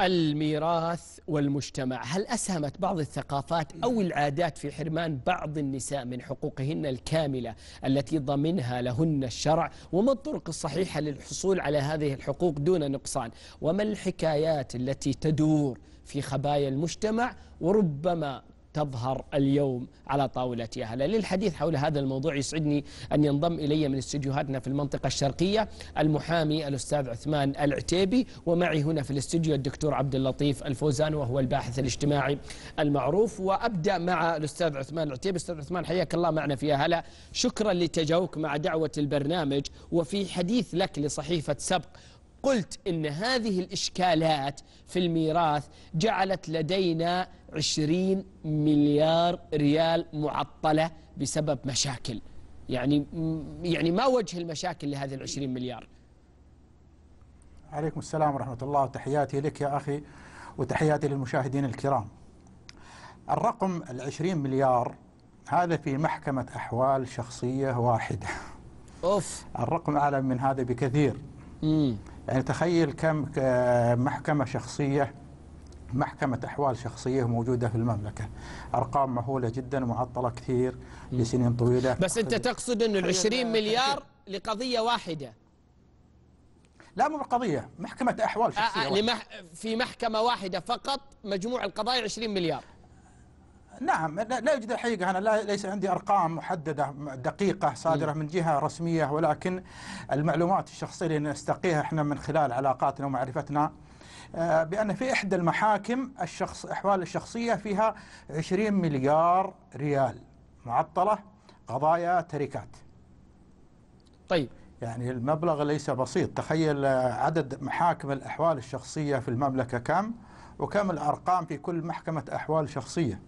الميراث والمجتمع هل أسهمت بعض الثقافات أو العادات في حرمان بعض النساء من حقوقهن الكاملة التي ضمنها لهن الشرع وما الطرق الصحيحة للحصول على هذه الحقوق دون نقصان وما الحكايات التي تدور في خبايا المجتمع وربما تظهر اليوم على طاولة أهلها للحديث حول هذا الموضوع يسعدني أن ينضم إلي من استديوهاتنا في المنطقة الشرقية المحامي الأستاذ عثمان العتيبي ومعي هنا في الاستديو الدكتور عبد اللطيف الفوزان وهو الباحث الاجتماعي المعروف وأبدأ مع الأستاذ عثمان العتيبي أستاذ عثمان حياك الله معنا في هلا شكرا لتجاوك مع دعوة البرنامج وفي حديث لك لصحيفة سبق قلت ان هذه الاشكالات في الميراث جعلت لدينا 20 مليار ريال معطلة بسبب مشاكل يعني يعني ما وجه المشاكل لهذه ال 20 مليار؟ عليكم السلام ورحمة الله وتحياتي لك يا أخي وتحياتي للمشاهدين الكرام الرقم العشرين مليار هذا في محكمة أحوال شخصية واحدة أوف. الرقم أعلى من هذا بكثير مم. يعني تخيل كم آه، محكمة شخصية محكمة أحوال شخصية موجودة في المملكة أرقام مهولة جدا معطلة كثير لسنين طويلة بس أنت تقصد أن العشرين مليار لقضية واحدة لا مو بقضية محكمة أحوال شخصية آه آه في محكمة واحدة فقط مجموع القضايا 20 مليار نعم لا يوجد الحقيقة أنا لا ليس عندي أرقام محددة دقيقة صادرة من جهة رسمية ولكن المعلومات الشخصية اللي نستقيها إحنا من خلال علاقاتنا ومعرفتنا آه، بأن في إحدى المحاكم الشخص أحوال الشخصية فيها 20 مليار ريال معطلة قضايا تركات طيب يعني المبلغ ليس بسيط تخيل آه، عدد محاكم الأحوال الشخصية في المملكة كم وكم الأرقام في كل محكمة أحوال شخصية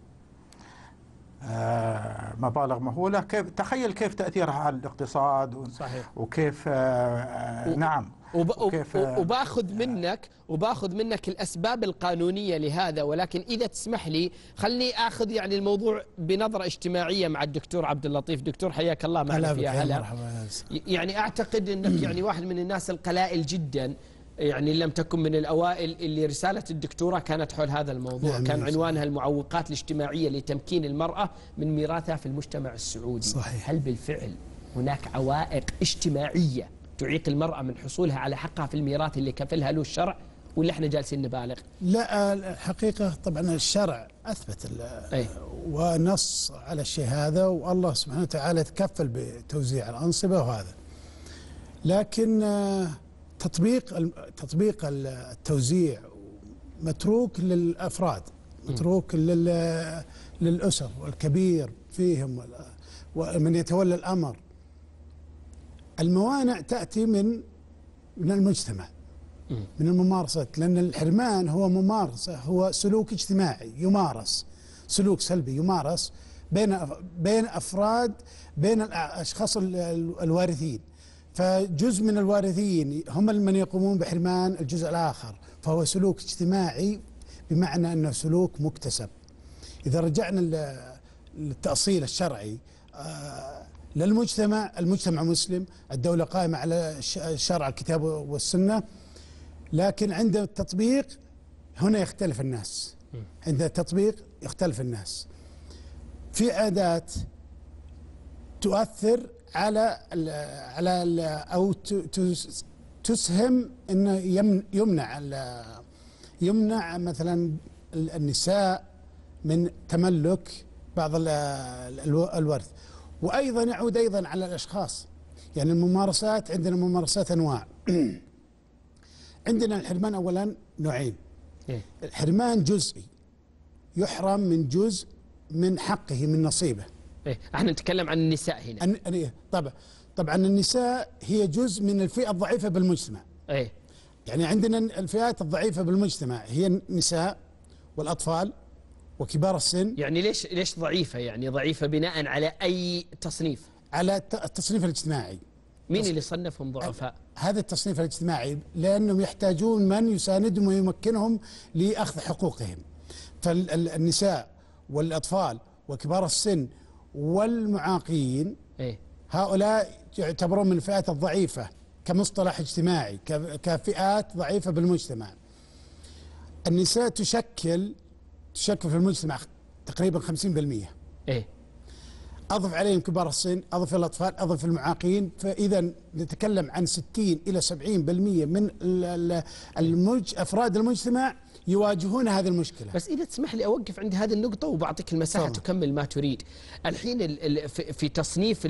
آه، مبالغ مهولة كيف تخيل كيف تأثيرها على الاقتصاد صحيح. وكيف آه، آه، نعم وكيف وباخذ منك وباخذ منك الأسباب القانونية لهذا ولكن إذا تسمح لي خلني أخذ يعني الموضوع بنظرة اجتماعية مع الدكتور عبد اللطيف دكتور حياك الله معنا في هلا يعني أعتقد أنك يعني واحد من الناس القلائل جدا يعني لم تكن من الأوائل اللي رسالة الدكتورة كانت حول هذا الموضوع نعم كان نعم. عنوانها المعوقات الاجتماعية لتمكين المرأة من ميراثها في المجتمع السعودي صحيح. هل بالفعل هناك عوائق اجتماعية تعيق المرأة من حصولها على حقها في الميراث اللي كفلها له الشرع ولا احنا جالسين نبالغ لا الحقيقة طبعا الشرع أثبت ونص على الشيء هذا والله سبحانه وتعالى تكفل بتوزيع الأنصبة وهذا لكن آه، تطبيق تطبيق التوزيع متروك للافراد متروك للاسر والكبير فيهم ومن يتولى الامر الموانع تاتي من من المجتمع من الممارسة لأن الحرمان هو ممارسة هو سلوك اجتماعي يمارس سلوك سلبي يمارس بين بين أفراد بين الأشخاص الوارثين فجزء من الوارثين هم من يقومون بحرمان الجزء الآخر فهو سلوك اجتماعي بمعنى أنه سلوك مكتسب إذا رجعنا للتأصيل الشرعي آه، للمجتمع المجتمع مسلم الدولة قائمة على الشرع الكتاب والسنة لكن عند التطبيق هنا يختلف الناس عند التطبيق يختلف الناس في عادات تؤثر على على او تسهم انه يمنع يمنع مثلا النساء من تملك بعض الورث وايضا يعود ايضا على الاشخاص يعني الممارسات عندنا ممارسات انواع عندنا الحرمان اولا نوعين إيه. الحرمان جزئي يحرم من جزء من حقه من نصيبه إيه احنا نتكلم عن النساء هنا أن... أن... إيه؟ طبعا طبعا النساء هي جزء من الفئه الضعيفه بالمجتمع ايه يعني عندنا الفئات الضعيفه بالمجتمع هي النساء والاطفال وكبار السن يعني ليش ليش ضعيفه يعني ضعيفه بناء على اي تصنيف على التصنيف الاجتماعي مين اللي صنفهم ضعفاء هذا التصنيف الاجتماعي لانهم يحتاجون من يساندهم ويمكنهم لاخذ حقوقهم فالنساء والاطفال وكبار السن والمعاقين إيه؟ هؤلاء يعتبرون من الفئات الضعيفة كمصطلح اجتماعي كفئات ضعيفة بالمجتمع النساء تشكل تشكل في المجتمع تقريبا 50% إيه؟ أضف عليهم كبار السن أضف الأطفال أضف المعاقين فإذا نتكلم عن 60 إلى 70% من المج... أفراد المجتمع يواجهون هذه المشكلة بس إذا تسمح لي أوقف عند هذه النقطة وبعطيك المساحة تكمل ما تريد الحين في تصنيف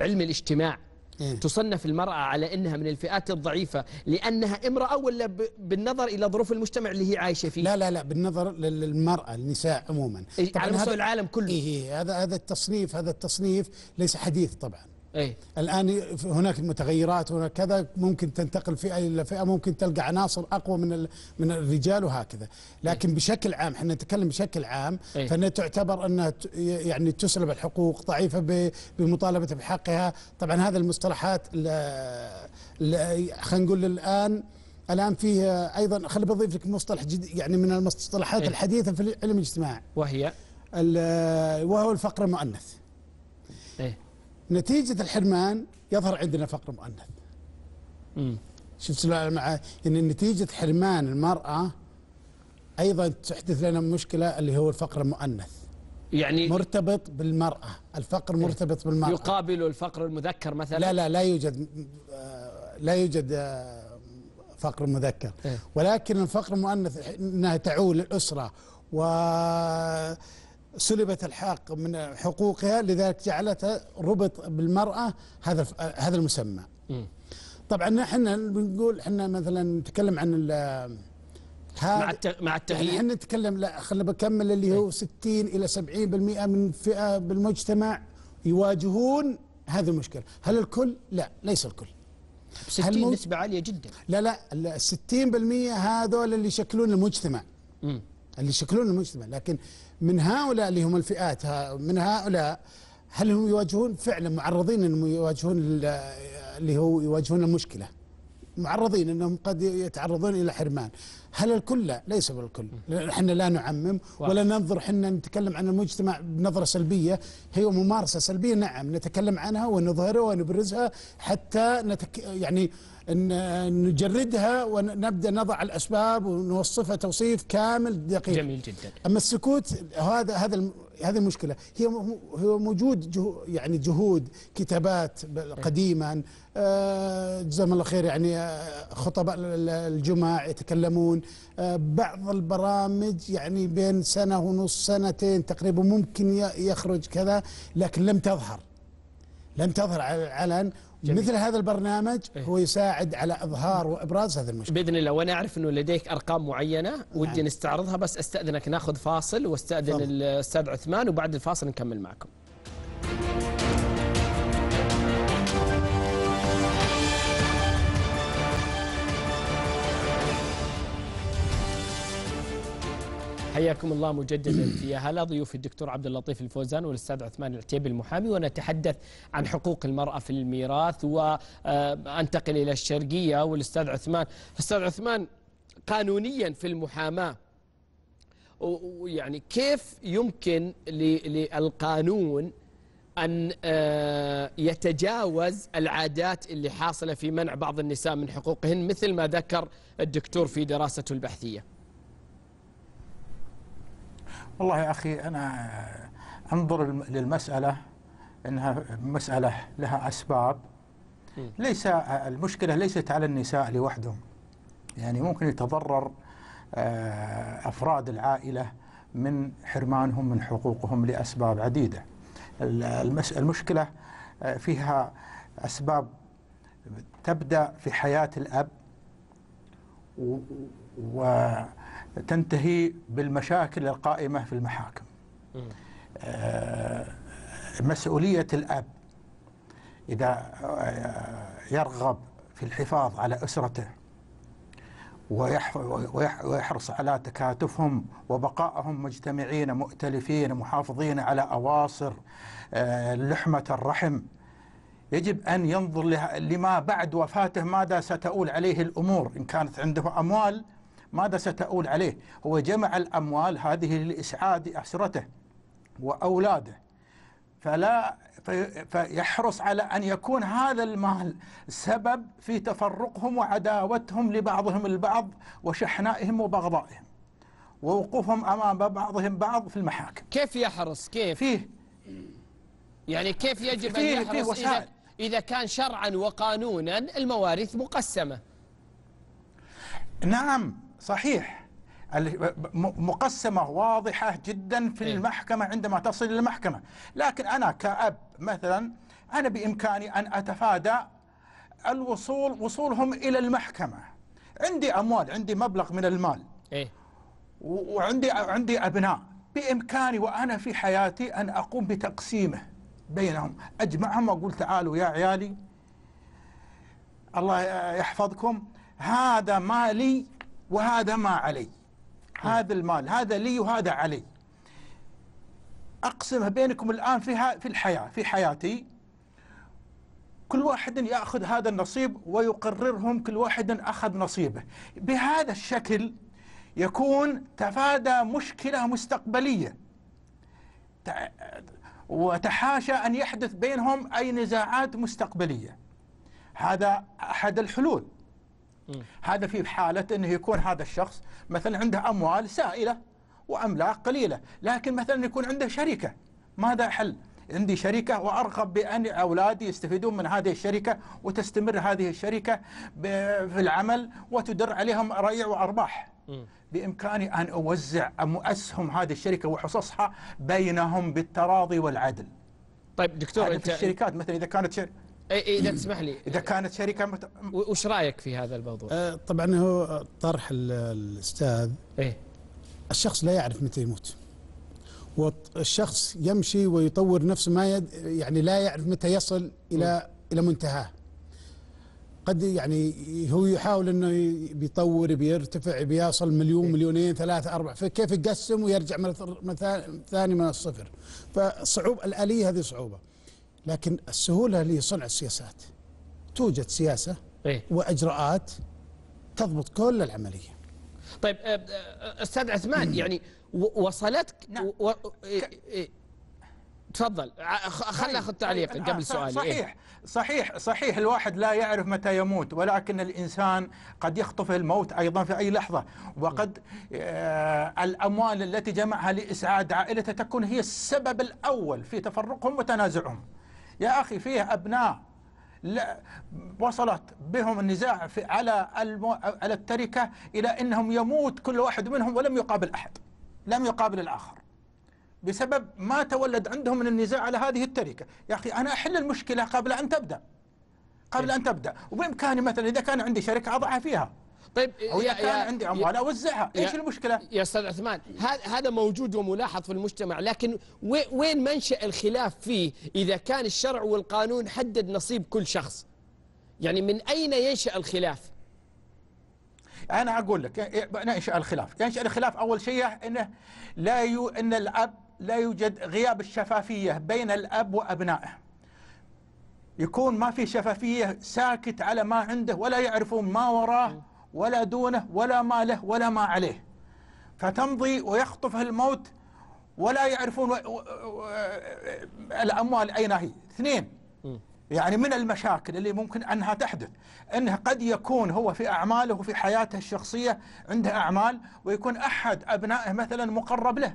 علم الاجتماع إيه. تصنف المرأة على أنها من الفئات الضعيفة لأنها امرأة ولا بالنظر إلى ظروف المجتمع اللي هي عايشة فيه لا لا لا بالنظر للمرأة النساء عموما إيه، على مستوى العالم كله إيه،, إيه هذا هذا التصنيف هذا التصنيف ليس حديث طبعا أي. الان هناك متغيرات هناك كذا ممكن تنتقل فئه الى فئه ممكن تلقى عناصر اقوى من من الرجال وهكذا لكن أي. بشكل عام احنا نتكلم بشكل عام أي. فانها تعتبر انها يعني تسلب الحقوق ضعيفه بمطالبه بحقها طبعا هذه المصطلحات خلينا نقول الان الان فيه ايضا خلي بضيف لك مصطلح جديد يعني من المصطلحات أي. الحديثه في علم الاجتماع وهي وهو الفقر المؤنث إيه نتيجة الحرمان يظهر عندنا فقر مؤنث شفت مع ان نتيجه حرمان المراه ايضا تحدث لنا مشكله اللي هو الفقر المؤنث يعني مرتبط بالمراه الفقر إيه. مرتبط بالمراه يقابل الفقر المذكر مثلا لا لا لا يوجد لا يوجد آه، فقر مذكر إيه. ولكن الفقر المؤنث انها تعول الاسره و سلبت الحق من حقوقها لذلك جعلتها ربط بالمرأة هذا هذا المسمى م. طبعا نحن بنقول احنا مثلا نتكلم عن مع مع يعني التغيير احنا نتكلم لا خلينا بكمل اللي هو 60 إيه. الى 70% من فئه بالمجتمع يواجهون هذه المشكله، هل الكل؟ لا ليس الكل. 60 مو... نسبة عالية جدا لا لا ال 60% هذول اللي يشكلون المجتمع. امم اللي يشكلون المجتمع لكن من هؤلاء اللي هم الفئات من هؤلاء هل هم يواجهون فعلا معرضين انهم يواجهون اللي هو يواجهون المشكله معرضين انهم قد يتعرضون الى حرمان هل الكل لا ليس بالكل احنا لا نعمم ولا ننظر احنا نتكلم عن المجتمع بنظره سلبيه هي ممارسه سلبيه نعم نتكلم عنها ونظهرها ونبرزها حتى نتك يعني ان نجردها ونبدا نضع الاسباب ونوصفها توصيف كامل دقيق جميل جدا اما السكوت هذا هذا هذه المشكله هي هو موجود يعني جهود كتابات إيه. قديما آه، جزاهم الله خير يعني آه، خطباء الجمع يتكلمون آه، بعض البرامج يعني بين سنه ونص سنتين تقريبا ممكن يخرج كذا لكن لم تظهر لم تظهر على العلن جميل. مثل هذا البرنامج إيه؟ هو يساعد على اظهار وابراز هذا المشكله باذن الله وانا اعرف انه لديك ارقام معينه ودي نعم. نستعرضها بس استاذنك ناخذ فاصل واستاذن الاستاذ عثمان وبعد الفاصل نكمل معكم حياكم الله مجددا في هلا ضيوف الدكتور عبد اللطيف الفوزان والاستاذ عثمان العتيبي المحامي ونتحدث عن حقوق المراه في الميراث وانتقل الى الشرقيه والاستاذ عثمان، استاذ عثمان قانونيا في المحاماه ويعني كيف يمكن للقانون أن آه، يتجاوز العادات اللي حاصلة في منع بعض النساء من حقوقهن مثل ما ذكر الدكتور في دراسته البحثية والله يا أخي أنا أنظر للمسألة أنها مسألة لها أسباب ليس المشكلة ليست على النساء لوحدهم يعني ممكن يتضرر آه، أفراد العائلة من حرمانهم من حقوقهم لأسباب عديدة المشكلة آه، فيها أسباب تبدأ في حياة الأب و تنتهي بالمشاكل القائمة في المحاكم آه، مسؤولية الأب إذا آه، يرغب في الحفاظ على أسرته ويحرص على تكاتفهم وبقائهم مجتمعين مؤتلفين محافظين على أواصر آه، لحمة الرحم يجب أن ينظر لما بعد وفاته ماذا ستؤول عليه الأمور إن كانت عنده أموال ماذا ستؤول عليه هو جمع الأموال هذه لإسعاد أسرته وأولاده فلا فيحرص على أن يكون هذا المال سبب في تفرقهم وعداوتهم لبعضهم البعض وشحنائهم وبغضائهم ووقوفهم أمام بعضهم بعض في المحاكم كيف يحرص كيف فيه يعني كيف يجب فيه أن يحرص فيه إذا, إذا كان شرعا وقانونا المواريث مقسمة نعم صحيح مقسمة واضحة جدا في إيه. المحكمة عندما تصل إلى المحكمة لكن أنا كأب مثلا أنا بإمكاني أن أتفادى الوصول وصولهم إلى المحكمة عندي أموال عندي مبلغ من المال إيه؟ وعندي عندي أبناء بإمكاني وأنا في حياتي أن أقوم بتقسيمه بينهم أجمعهم وأقول تعالوا يا عيالي الله يحفظكم هذا مالي وهذا ما علي آه. هذا المال هذا لي وهذا علي أقسمها بينكم الآن في, في الحياة في حياتي كل واحد يأخذ هذا النصيب ويقررهم كل واحد أخذ نصيبه بهذا الشكل يكون تفادى مشكلة مستقبلية وتحاشى أن يحدث بينهم أي نزاعات مستقبلية هذا أحد الحلول هذا في حالة أنه يكون هذا الشخص مثلا عنده أموال سائلة وأملاك قليلة لكن مثلا يكون عنده شركة ماذا حل عندي شركة وأرغب بأن أولادي يستفيدون من هذه الشركة وتستمر هذه الشركة في العمل وتدر عليهم ريع وأرباح بإمكاني أن أوزع أسهم هذه الشركة وحصصها بينهم بالتراضي والعدل طيب دكتور انت في الشركات مثلا إذا كانت شركة اي إيه، اذا تسمح لي اذا كانت شركه مت... وش رايك في هذا الموضوع؟ آه طبعا هو طرح الاستاذ ايه الشخص لا يعرف متى يموت والشخص يمشي ويطور نفسه ما يد يعني لا يعرف متى يصل الى م. الى منتهاه قد يعني هو يحاول انه بيطور بيرتفع بيصل مليون إيه؟ مليونين ثلاثة أربعة فكيف يقسم ويرجع ثاني من الصفر فصعوب الآلية هذه صعوبة لكن السهولة لصنع السياسات توجد سياسة إيه؟ وإجراءات تضبط كل العملية طيب أستاذ عثمان يعني وصلتك نعم. و... إيه، إيه، تفضل خلنا طيب، اخذ طيب، تعليق آه، قبل سؤالي إيه. صحيح صحيح صحيح الواحد لا يعرف متى يموت ولكن الانسان قد يخطف الموت ايضا في اي لحظه وقد آه، الاموال التي جمعها لاسعاد عائلته تكون هي السبب الاول في تفرقهم وتنازعهم يا أخي فيه أبناء وصلت بهم النزاع في على على التركة إلى أنهم يموت كل واحد منهم ولم يقابل أحد لم يقابل الآخر بسبب ما تولد عندهم من النزاع على هذه التركة يا أخي أنا أحل المشكلة قبل أن تبدأ قبل أن تبدأ وبإمكاني مثلا إذا كان عندي شركة أضعها فيها طيب أو يا كان يا عندي اموال اوزعها ايش المشكله يا استاذ عثمان هذا موجود وملاحظ في المجتمع لكن وين منشا الخلاف فيه اذا كان الشرع والقانون حدد نصيب كل شخص يعني من اين ينشا الخلاف انا اقول لك ينشا إيه، الخلاف ينشا الخلاف اول شيء انه لا يو ان الاب لا يوجد غياب الشفافيه بين الاب وابنائه يكون ما في شفافيه ساكت على ما عنده ولا يعرفون ما وراه ولا دونه ولا ماله ولا ما عليه فتمضي ويخطفها الموت ولا يعرفون و... و... و... الأموال أين هي اثنين يعني من المشاكل اللي ممكن أنها تحدث أنه قد يكون هو في أعماله وفي حياته الشخصية عنده أعمال ويكون أحد أبنائه مثلا مقرب له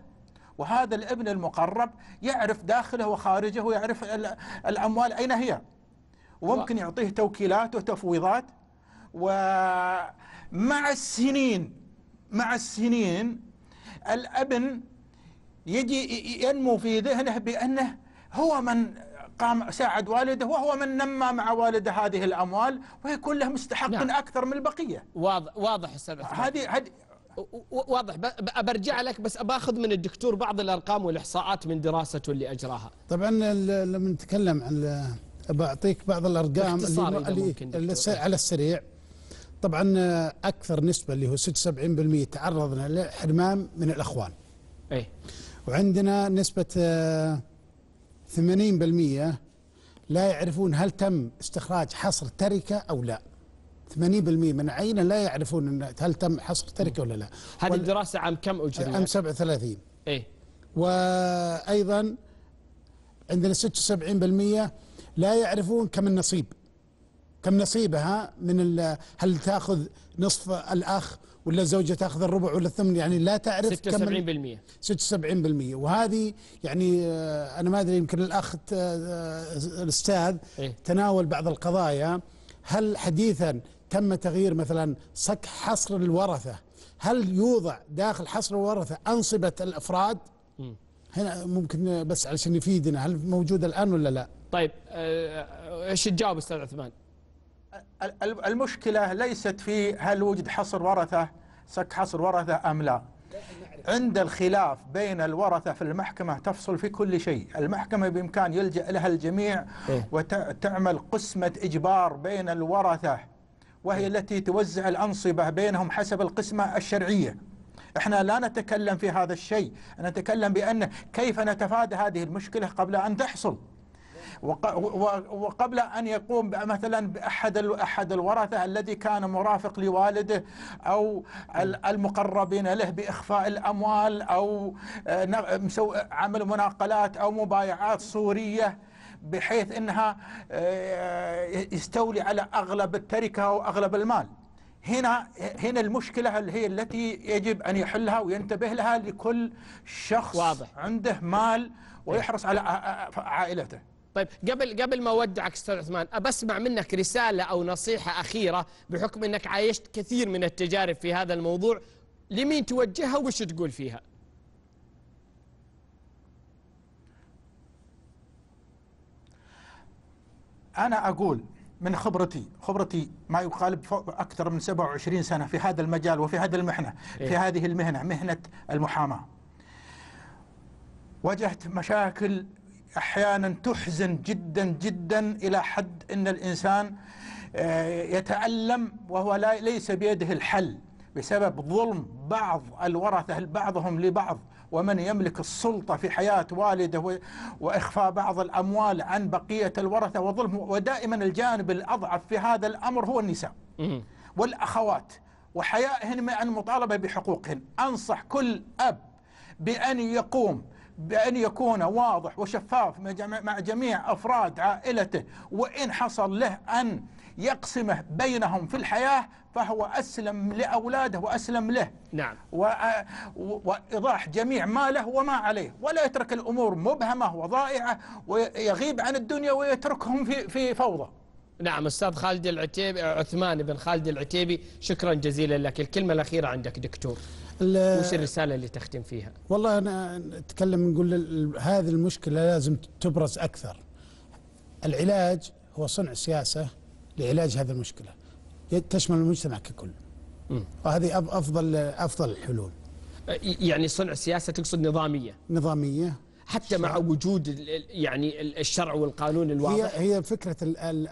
وهذا الابن المقرب يعرف داخله وخارجه ويعرف الأموال أين هي وممكن يعطيه توكيلات وتفويضات ومع السنين مع السنين الابن يجي ينمو في ذهنه بانه هو من قام ساعد والده وهو من نمى مع والده هذه الاموال ويكون له مستحق نعم. اكثر من البقيه واضح واضح السبب هذه هذه واضح برجع لك بس باخذ من الدكتور بعض الارقام والاحصاءات من دراسته اللي اجراها طبعا لما نتكلم عن بعطيك بعض الارقام اللي, اللي على السريع طبعا آه، اكثر نسبه اللي هو 76% تعرضنا لحرمان من الاخوان اي وعندنا نسبه 80% آه، لا يعرفون هل تم استخراج حصر تركه او لا 80% من عينه لا يعرفون إن هل تم حصر تركه ولا لا هذه وال... الدراسه عام كم اجريت عام 37 اي وايضا عندنا 76% لا يعرفون كم النصيب كم نصيبها من هل تاخذ نصف الاخ ولا الزوجه تاخذ الربع ولا الثمن يعني لا تعرف 76% 76% وهذه يعني آه، انا ما ادري يمكن الاخ آه، الاستاذ إيه؟ تناول بعض القضايا هل حديثا تم تغيير مثلا صك حصر الورثه هل يوضع داخل حصر الورثه انصبه الافراد؟ م. هنا ممكن بس علشان يفيدنا هل موجود الان ولا لا؟ طيب آه، ايش أه تجاوب استاذ عثمان؟ المشكلة ليست في هل وجد حصر ورثة سك حصر ورثة أم لا عند الخلاف بين الورثة في المحكمة تفصل في كل شيء المحكمة بإمكان يلجأ لها الجميع إيه. وتعمل قسمة إجبار بين الورثة وهي إيه. التي توزع الأنصبة بينهم حسب القسمة الشرعية احنا لا نتكلم في هذا الشيء نتكلم بأن كيف نتفادى هذه المشكلة قبل أن تحصل وقبل أن يقوم مثلا بأحد أحد الورثة الذي كان مرافق لوالده أو المقربين له بإخفاء الأموال أو آه، عمل مناقلات أو مبايعات صورية بحيث أنها آه، يستولي على أغلب التركة وأغلب المال هنا هنا المشكله اللي هي التي يجب ان يحلها وينتبه لها لكل شخص واضح. عنده مال إيه. ويحرص على آه، عائلته طيب قبل قبل ما اودعك استاذ عثمان أسمع منك رساله او نصيحه اخيره بحكم انك عايشت كثير من التجارب في هذا الموضوع لمين توجهها وش تقول فيها؟ انا اقول من خبرتي خبرتي ما يقارب اكثر من 27 سنه في هذا المجال وفي هذا المحنه إيه؟ في هذه المهنه مهنه المحاماه واجهت مشاكل أحيانا تحزن جدا جدا إلى حد أن الإنسان آه، يتألم وهو لا ليس بيده الحل بسبب ظلم بعض الورثة بعضهم لبعض ومن يملك السلطة في حياة والده وإخفاء بعض الأموال عن بقية الورثة وظلم ودائما الجانب الأضعف في هذا الأمر هو النساء والأخوات وحيائهن من المطالبة بحقوقهن أنصح كل أب بأن يقوم بأن يكون واضح وشفاف مع جميع أفراد عائلته وإن حصل له أن يقسمه بينهم في الحياة فهو أسلم لأولاده وأسلم له نعم وإيضاح جميع ماله وما عليه ولا يترك الأمور مبهمة وضائعة ويغيب عن الدنيا ويتركهم في, في فوضى نعم استاذ خالد العتيبي عثمان بن خالد العتيبي شكرا جزيلا لك الكلمه الاخيره عندك دكتور وش الرساله اللي تختم فيها والله انا اتكلم نقول هذه المشكله لازم تبرز اكثر العلاج هو صنع سياسه لعلاج هذه المشكله تشمل المجتمع ككل وهذه افضل افضل الحلول يعني صنع سياسه تقصد نظاميه نظاميه حتى مع وجود يعني الشرع والقانون الواضح هي هي فكره آه،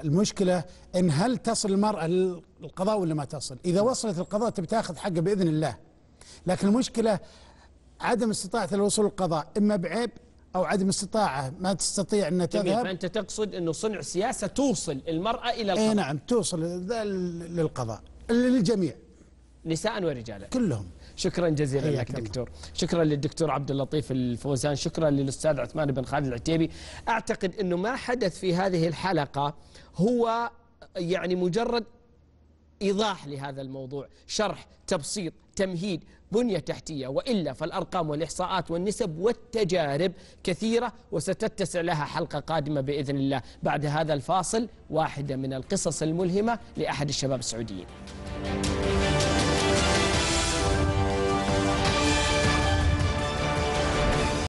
المشكله ان هل تصل المراه للقضاء ولا ما تصل؟ اذا نعم. وصلت القضاء تبي تاخذ حقه باذن الله. لكن المشكله عدم استطاعه الوصول للقضاء اما بعيب او عدم استطاعه ما تستطيع ان تذهب فانت تقصد انه صنع سياسه توصل المراه الى القضاء اي نعم توصل للقضاء للجميع نساء ورجالا كلهم شكرا جزيلا لك دكتور شكرا للدكتور عبد اللطيف الفوزان شكرا للاستاذ عثمان بن خالد العتيبي اعتقد انه ما حدث في هذه الحلقه هو يعني مجرد ايضاح لهذا الموضوع شرح تبسيط تمهيد بنية تحتية وإلا فالأرقام والإحصاءات والنسب والتجارب كثيرة وستتسع لها حلقة قادمة بإذن الله بعد هذا الفاصل واحدة من القصص الملهمة لأحد الشباب السعوديين